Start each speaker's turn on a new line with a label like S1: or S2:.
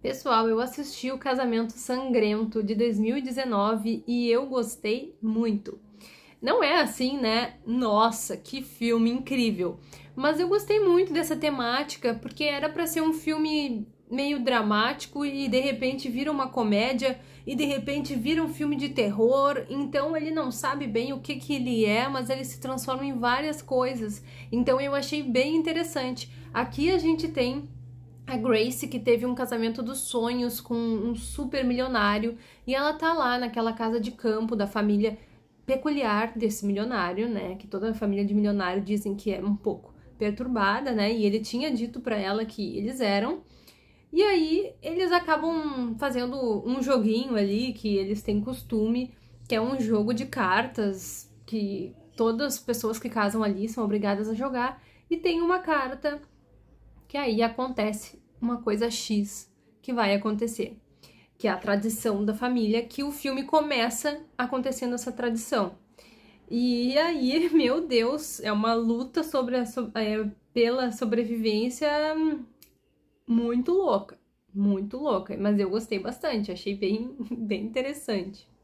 S1: Pessoal, eu assisti o Casamento Sangrento de 2019 e eu gostei muito. Não é assim, né? Nossa, que filme incrível. Mas eu gostei muito dessa temática porque era para ser um filme meio dramático e de repente vira uma comédia e de repente vira um filme de terror. Então ele não sabe bem o que que ele é, mas ele se transforma em várias coisas. Então eu achei bem interessante. Aqui a gente tem a Grace, que teve um casamento dos sonhos com um super milionário, e ela tá lá naquela casa de campo da família peculiar desse milionário, né? Que toda a família de milionário dizem que é um pouco perturbada, né? E ele tinha dito para ela que eles eram. E aí eles acabam fazendo um joguinho ali que eles têm costume, que é um jogo de cartas que todas as pessoas que casam ali são obrigadas a jogar, e tem uma carta que aí acontece uma coisa X que vai acontecer, que é a tradição da família, que o filme começa acontecendo essa tradição. E aí, meu Deus, é uma luta sobre a, é, pela sobrevivência muito louca, muito louca, mas eu gostei bastante, achei bem, bem interessante.